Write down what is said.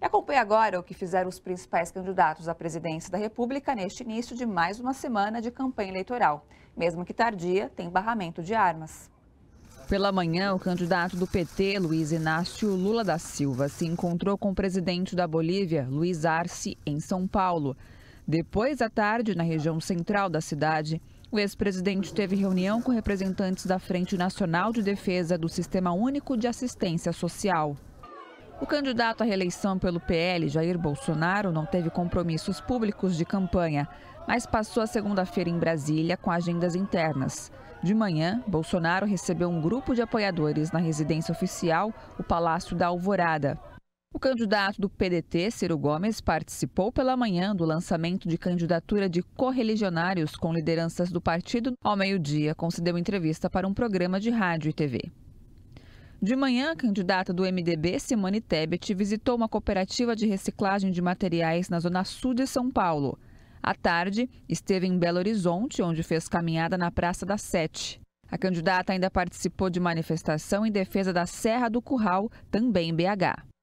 E acompanhe agora o que fizeram os principais candidatos à presidência da República neste início de mais uma semana de campanha eleitoral. Mesmo que tardia, tem barramento de armas. Pela manhã, o candidato do PT, Luiz Inácio Lula da Silva, se encontrou com o presidente da Bolívia, Luiz Arce, em São Paulo. Depois à tarde, na região central da cidade, o ex-presidente teve reunião com representantes da Frente Nacional de Defesa do Sistema Único de Assistência Social. O candidato à reeleição pelo PL, Jair Bolsonaro, não teve compromissos públicos de campanha, mas passou a segunda-feira em Brasília com agendas internas. De manhã, Bolsonaro recebeu um grupo de apoiadores na residência oficial, o Palácio da Alvorada. O candidato do PDT, Ciro Gomes, participou pela manhã do lançamento de candidatura de correligionários com lideranças do partido. Ao meio-dia, concedeu entrevista para um programa de rádio e TV. De manhã, a candidata do MDB, Simone Tebet, visitou uma cooperativa de reciclagem de materiais na zona sul de São Paulo. À tarde, esteve em Belo Horizonte, onde fez caminhada na Praça da Sete. A candidata ainda participou de manifestação em defesa da Serra do Curral, também em BH.